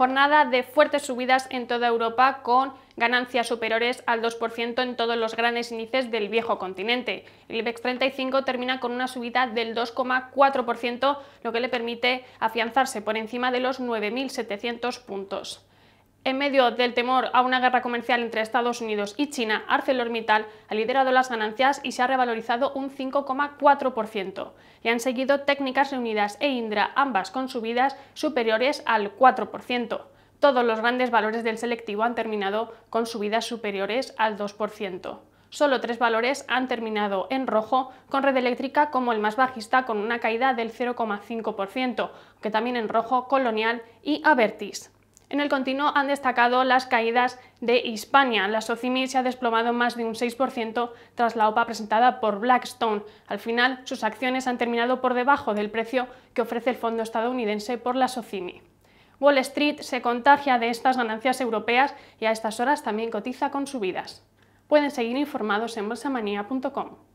jornada de fuertes subidas en toda Europa con ganancias superiores al 2% en todos los grandes índices del viejo continente. El IBEX 35 termina con una subida del 2,4%, lo que le permite afianzarse por encima de los 9.700 puntos. En medio del temor a una guerra comercial entre Estados Unidos y China, ArcelorMittal ha liderado las ganancias y se ha revalorizado un 5,4%. Y han seguido Técnicas Reunidas e Indra, ambas con subidas superiores al 4%. Todos los grandes valores del selectivo han terminado con subidas superiores al 2%. Solo tres valores han terminado en rojo, con Red Eléctrica como el más bajista con una caída del 0,5%, que también en rojo Colonial y Avertis. En el continuo han destacado las caídas de Hispania. La Socimi se ha desplomado más de un 6% tras la OPA presentada por Blackstone. Al final, sus acciones han terminado por debajo del precio que ofrece el fondo estadounidense por la Socimi. Wall Street se contagia de estas ganancias europeas y a estas horas también cotiza con subidas. Pueden seguir informados en bolsamanía.com.